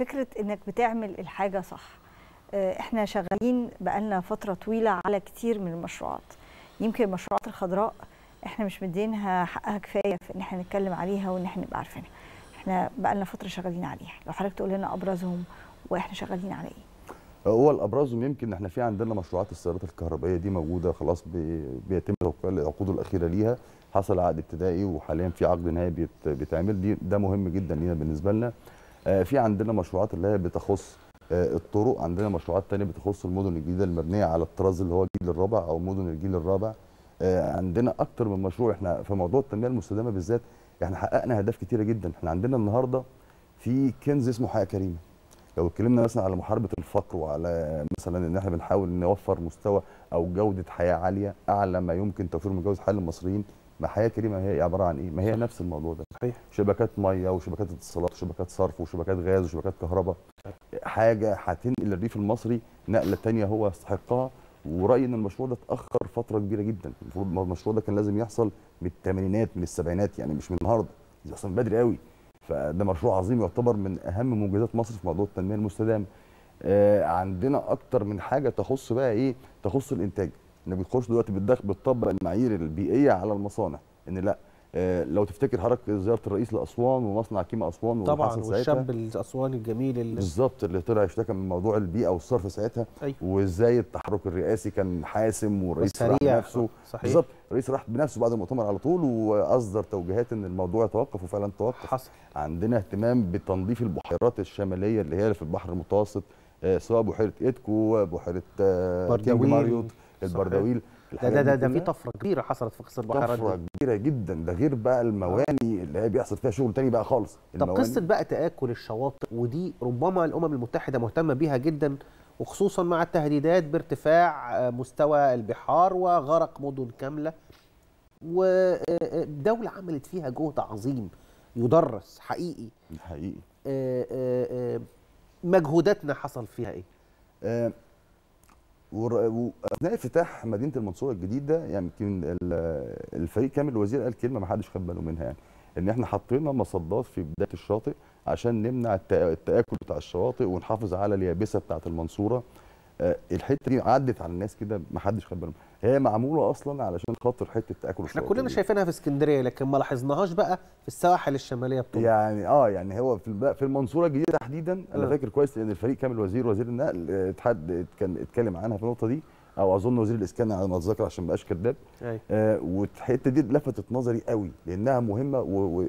فكرة انك بتعمل الحاجة صح آه، احنا شغالين بقالنا فترة طويلة على كتير من المشروعات يمكن المشروعات الخضراء احنا مش مدينها حقها كفاية في ان احنا نتكلم عليها وان احنا نبقى عارفينها احنا بقالنا فترة شغالين عليها لو حضرتك تقول لنا ابرزهم واحنا شغالين على ايه هو الابرزهم يمكن احنا في عندنا مشروعات السيارات الكهربائيه دي موجوده خلاص بيتم توقيع العقود الاخيره ليها حصل عقد ابتدائي وحاليا في عقد نهائي بيتعمل دي ده مهم جدا لينا بالنسبه لنا آه، في عندنا مشروعات اللي هي بتخص آه، الطرق عندنا مشروعات تانية بتخص المدن الجديدة المبنية على الطراز اللي هو الجيل الرابع أو مدن الجيل الرابع آه، عندنا أكتر من مشروع إحنا في موضوع التنمية المستدامة بالذات إحنا حققنا أهداف كتيرة جدا إحنا عندنا النهاردة في كنز اسمه حياة كريمة لو اتكلمنا مثلا على محاربة الفقر وعلى مثلا إن إحنا بنحاول نوفر مستوى أو جودة حياة عالية أعلى ما يمكن توفيره من جودة حياة للمصريين ما حياه كريمه هي عباره عن ايه؟ ما هي صح. نفس الموضوع ده صحيح شبكات ميه وشبكات اتصالات وشبكات صرف وشبكات غاز وشبكات كهرباء حاجه هتنقل الريف المصري نقله ثانيه هو يستحقها ورايي ان المشروع ده اتاخر فتره كبيره جدا المفروض المشروع ده كان لازم يحصل من الثمانينات من السبعينات يعني مش من النهارده يحصل بدري قوي فده مشروع عظيم يعتبر من اهم منجزات مصر في موضوع التنميه المستدامه آه عندنا اكتر من حاجه تخص بقى ايه تخص الانتاج ان بيخش دلوقتي بالدخل بتطبق المعايير البيئيه على المصانع ان لا آه، لو تفتكر حضرتك زياره الرئيس لاسوان ومصنع كيما اسوان طبعا والشاب الاسواني الجميل بالظبط اللي طلع اشتكى من موضوع البيئه والصرف ساعتها أيوه. وازاي التحرك الرئاسي كان حاسم والرئيس راح بنفسه آه، بالظبط الرئيس راح بنفسه بعد المؤتمر على طول واصدر توجيهات ان الموضوع يتوقف وفعلا توقف حصل عندنا اهتمام بتنظيف البحيرات الشماليه اللي هي في البحر المتوسط آه، سواء بحيره ايدكو بحيره كينج ماريوت للبردويل ده ده ده, ده في طفره كبيره حصلت في قصه البحيرات طفره دي. كبيره جدا ده غير بقى المواني اللي هي بيحصل فيها شغل تاني بقى خالص طب قصه بقى تاكل الشواطئ ودي ربما الامم المتحده مهتمه بيها جدا وخصوصا مع التهديدات بارتفاع آه، مستوى البحار وغرق مدن كامله ودولة آه، آه، عملت فيها جهد عظيم يدرس حقيقي حقيقي مجهوداتنا حصل فيها ايه؟ واثناء افتتاح مدينه المنصوره الجديده يعني يمكن يعني الفريق كامل الوزير قال كلمه ما حدش خد باله منها يعني ان احنا حطينا مصدات في بدايه الشاطئ عشان نمنع التاكل بتاع الشواطئ ونحافظ على اليابسه بتاعه المنصوره آه، الحته دي عدت على الناس كده ما حدش خد باله هي معموله اصلا علشان خاطر حته تاكل احنا كلنا شايفينها في اسكندريه لكن ما لاحظناهاش بقى في السواحل الشماليه بتوع يعني اه يعني هو في في المنصوره الجديده تحديدا انا نعم. فاكر كويس ان الفريق كامل وزير وزير النقل آه، اتحد كان اتكلم عنها في النقطه دي او اظن وزير الاسكان على ما اتذكر عشان ما ابقاش كذاب آه والحته دي لفتت نظري قوي لانها مهمه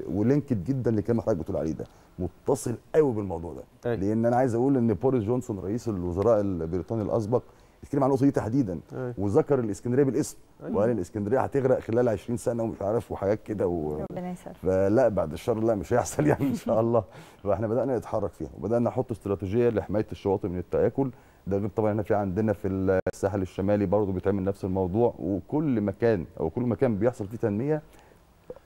ولينكد جدا لكلام حضرتك بتقول عليه ده متصل قوي بالموضوع ده أي. لان انا عايز اقول ان بوريس جونسون رئيس الوزراء البريطاني الاسبق بيتكلم عن النقطه دي تحديدا أيه. وذكر الاسكندريه بالاسم أيه. وقال الاسكندريه هتغرق خلال 20 سنه ومش عارف وحاجات كده و... ربنا فلا بعد الشر لا مش هيحصل يعني ان شاء الله فاحنا بدانا نتحرك فيها وبدانا نحط استراتيجيه لحمايه الشواطئ من التاكل ده غير طبعا احنا في عندنا في الساحل الشمالي برضه بيتعمل نفس الموضوع وكل مكان او كل مكان بيحصل فيه تنميه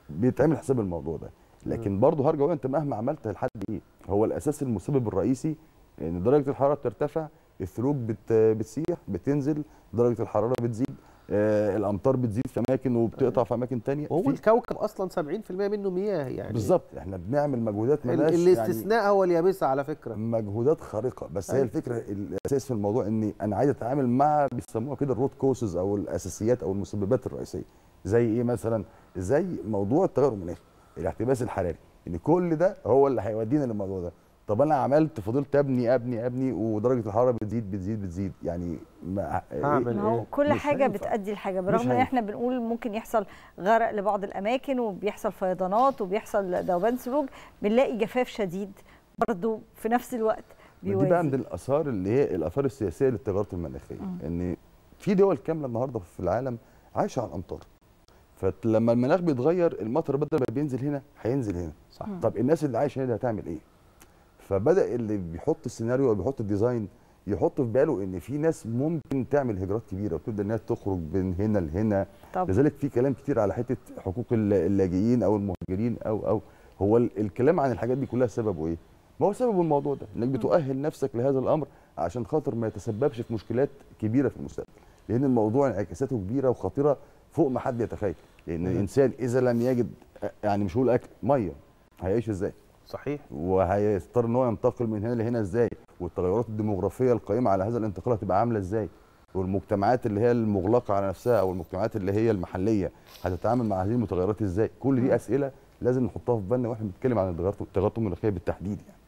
بيتعمل حساب الموضوع ده لكن أيوه. برضه هرجع انت مهما عملت لحد ايه هو الاساس المسبب الرئيسي ان درجه الحراره بترتفع الثلوج بت بتسيح بتنزل درجه الحراره بتزيد آه الامطار بتزيد في اماكن وبتقطع في اماكن ثانيه وهو الكوكب اصلا 70% منه مياه يعني بالظبط احنا بنعمل مجهودات ملاش يعني الاستثناء يعني هو اليابسه على فكره مجهودات خارقه بس هي أيوة. الفكره الاساس في الموضوع ان انا عايز اتعامل مع بيسموها كده الروت كوسز او الاساسيات او المسببات الرئيسيه زي ايه مثلا زي موضوع التغير المناخي الاحتباس الحراري ان كل ده هو اللي هيودينا للموضوع ده طب انا عملت فضلت ابني ابني ابني ودرجه الحراره بتزيد بتزيد بتزيد يعني ما إيه؟ هعمل إيه؟ هو كل حاجه هينفع. بتادي لحاجه برغم ان احنا بنقول ممكن يحصل غرق لبعض الاماكن وبيحصل فيضانات وبيحصل ذوبان سلوج بنلاقي جفاف شديد برضه في نفس الوقت بيوازي دي بقى من الاثار اللي هي الاثار السياسيه للتغيرات المناخيه ان في دول كامله النهارده في العالم عايشه على الامطار فلما المناخ بيتغير المطر بدل ما بينزل هنا هينزل هنا صح طب الناس اللي عايشه هنا هتعمل ايه فبدا اللي بيحط السيناريو او بيحط الديزاين يحط في باله ان في ناس ممكن تعمل هجرات كبيره وتبدا انها تخرج من هنا لهنا طب. لذلك في كلام كتير على حته حقوق اللاجئين او المهاجرين او او هو الكلام عن الحاجات دي كلها سببه ايه؟ ما هو سبب الموضوع ده انك بتؤهل نفسك لهذا الامر عشان خاطر ما يتسببش في مشكلات كبيره في المستقبل لان الموضوع انعكاساته كبيره وخطيره فوق ما حد يتخيل لان الانسان اذا لم يجد يعني مش هقول اكل ميه هيعيش ازاي؟ صحيح وهيضطر ان هو ينتقل من هنا لهنا ازاي والتغيرات الديموغرافيه القائمه على هذا الانتقال هتبقى عامله ازاي والمجتمعات اللي هي المغلقه على نفسها او المجتمعات اللي هي المحليه هتتعامل مع هذه المتغيرات ازاي كل دي اسئله لازم نحطها في بالنا واحنا بنتكلم عن التغيرات المناخيه بالتحديد يعني